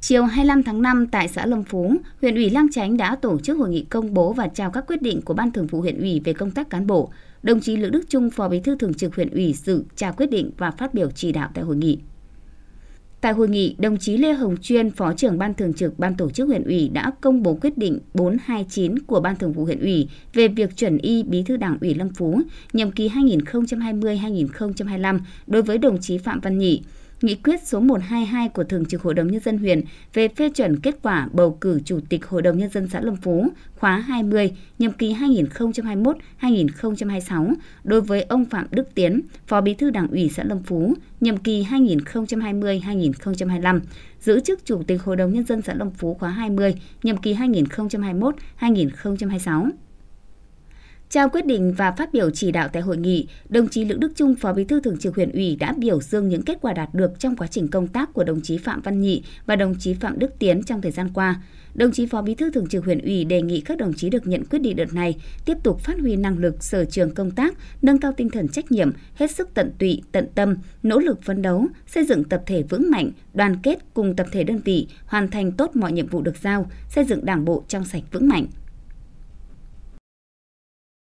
Chiều 25 tháng 5 tại xã Lâm Phú, huyện ủy Lang Chánh đã tổ chức hội nghị công bố và trao các quyết định của Ban Thường vụ huyện ủy về công tác cán bộ. Đồng chí Lữ Đức Trung, Phó Bí thư Thường trực huyện ủy dự trao quyết định và phát biểu chỉ đạo tại hội nghị. Tại hội nghị, đồng chí Lê Hồng Chuyên, Phó trưởng Ban Thường trực Ban Tổ chức huyện ủy đã công bố quyết định 429 của Ban Thường vụ huyện ủy về việc chuẩn y Bí thư Đảng ủy Lâm Phú nhiệm kỳ 2020-2025 đối với đồng chí Phạm Văn Nhị, nghị quyết số 122 của Thường trực Hội đồng Nhân dân huyện về phê chuẩn kết quả bầu cử Chủ tịch Hội đồng Nhân dân xã Lâm Phú khóa 20, nhiệm kỳ 2021-2026 đối với ông Phạm Đức Tiến, Phó Bí thư Đảng ủy xã Lâm Phú, nhiệm kỳ 2020-2025, giữ chức Chủ tịch Hội đồng Nhân dân xã Lâm Phú khóa 20, nhiệm kỳ 2021-2026. Trao quyết định và phát biểu chỉ đạo tại hội nghị, đồng chí Lữ Đức Trung, Phó Bí thư Thường trực huyện ủy đã biểu dương những kết quả đạt được trong quá trình công tác của đồng chí Phạm Văn Nhị và đồng chí Phạm Đức Tiến trong thời gian qua. Đồng chí Phó Bí thư Thường trực huyện ủy đề nghị các đồng chí được nhận quyết định đợt này tiếp tục phát huy năng lực sở trường công tác, nâng cao tinh thần trách nhiệm, hết sức tận tụy, tận tâm, nỗ lực phấn đấu, xây dựng tập thể vững mạnh, đoàn kết cùng tập thể đơn vị, hoàn thành tốt mọi nhiệm vụ được giao, xây dựng Đảng bộ trong sạch vững mạnh.